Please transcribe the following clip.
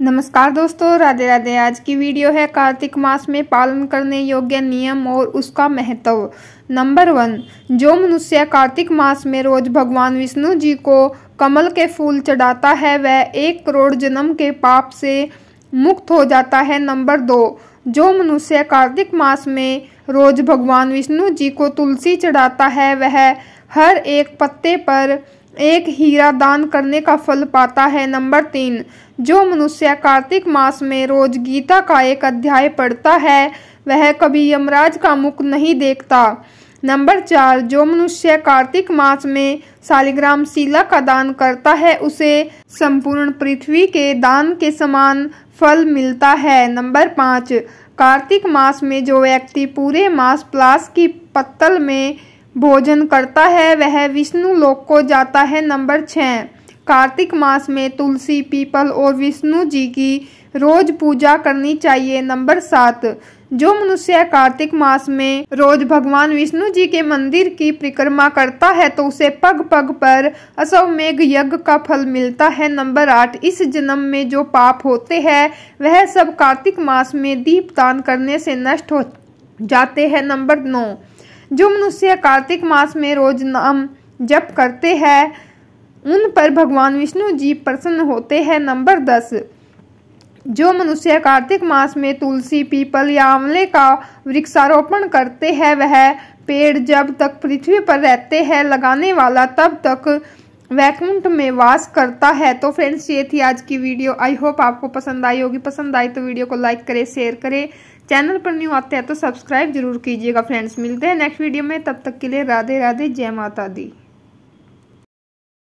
नमस्कार दोस्तों राधे राधे आज की वीडियो है कार्तिक मास में पालन करने योग्य नियम और उसका महत्व नंबर वन जो मनुष्य कार्तिक मास में रोज भगवान विष्णु जी को कमल के फूल चढ़ाता है वह एक करोड़ जन्म के पाप से मुक्त हो जाता है नंबर दो जो मनुष्य कार्तिक मास में रोज भगवान विष्णु जी को तुलसी चढ़ाता है वह हर एक पत्ते पर एक हीरा दान करने का फल पाता है नंबर तीन जो मनुष्य कार्तिक मास में रोज गीता का एक अध्याय पढ़ता है वह कभी यमराज का मुख नहीं देखता नंबर चार जो मनुष्य कार्तिक मास में शालिग्राम शिला का दान करता है उसे संपूर्ण पृथ्वी के दान के समान फल मिलता है नंबर पाँच कार्तिक मास में जो व्यक्ति पूरे मास प्लास की पत्तल में भोजन करता है वह विष्णु लोक को जाता है नंबर छः कार्तिक मास में तुलसी पीपल और विष्णु जी की रोज पूजा करनी चाहिए नंबर सात जो मनुष्य कार्तिक मास में रोज भगवान विष्णु जी के मंदिर की परिक्रमा करता है तो उसे पग पग पर असवमेघ यज्ञ का फल मिलता है नंबर आठ इस जन्म में जो पाप होते हैं वह सब कार्तिक मास में दीप दान करने से नष्ट हो जाते हैं नंबर नौ जो मनुष्य कार्तिक मास में रोज नाम जप करते हैं उन पर भगवान विष्णु जी प्रसन्न होते हैं नंबर दस जो मनुष्य कार्तिक मास में तुलसी पीपल या आंवले का वृक्षारोपण करते हैं वह पेड़ जब तक पृथ्वी पर रहते हैं लगाने वाला तब तक वैकुंठ में वास करता है तो फ्रेंड्स ये थी आज की वीडियो आई होप आपको पसंद आई होगी पसंद आई तो वीडियो को लाइक करें शेयर करें चैनल पर न्यू आते हैं तो सब्सक्राइब जरूर कीजिएगा फ्रेंड्स मिलते हैं नेक्स्ट वीडियो में तब तक के लिए राधे राधे जय माता दी